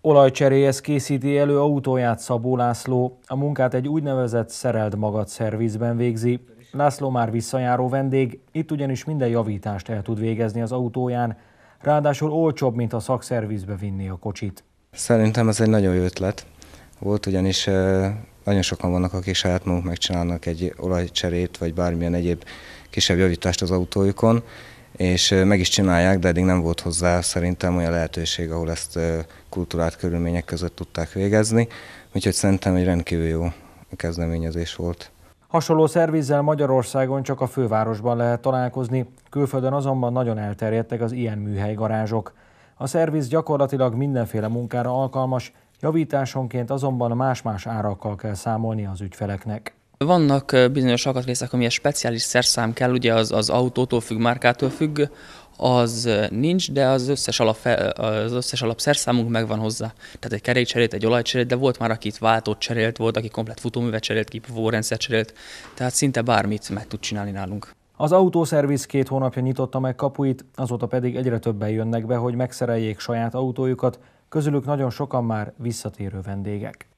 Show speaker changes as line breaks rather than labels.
Olajcseréhez készíti elő autóját Szabó László. A munkát egy úgynevezett szereld magad szervizben végzi. László már visszajáró vendég, itt ugyanis minden javítást el tud végezni az autóján, ráadásul olcsóbb, mint a szakszervizbe vinni a kocsit.
Szerintem ez egy nagyon jó ötlet. Volt ugyanis nagyon sokan vannak, akik saját maguk megcsinálnak egy olajcserét, vagy bármilyen egyéb kisebb javítást az autójukon, és meg is csinálják, de eddig nem volt hozzá szerintem olyan lehetőség, ahol ezt kultúrát körülmények között tudták végezni, úgyhogy szerintem egy rendkívül jó kezdeményezés volt.
Hasonló szervizzel Magyarországon csak a fővárosban lehet találkozni, külföldön azonban nagyon elterjedtek az ilyen műhelygarázsok. A szerviz gyakorlatilag mindenféle munkára alkalmas, javításonként azonban más-más árakkal kell számolni az ügyfeleknek.
Vannak bizonyos alkatrészek, amilyen speciális szerszám kell, ugye az, az autótól függ, márkától függ, az nincs, de az összes, alap, az összes alapszerszámunk szerszámunk megvan hozzá. Tehát egy kerékcserét, egy olajcserét, de volt már, aki itt váltót cserélt, volt, aki komplet futóművet cserélt, kipufogórendszer cserélt, tehát szinte bármit meg tud csinálni nálunk.
Az autószerviz két hónapja nyitotta meg kapuit, azóta pedig egyre többen jönnek be, hogy megszereljék saját autójukat, közülük nagyon sokan már visszatérő vendégek.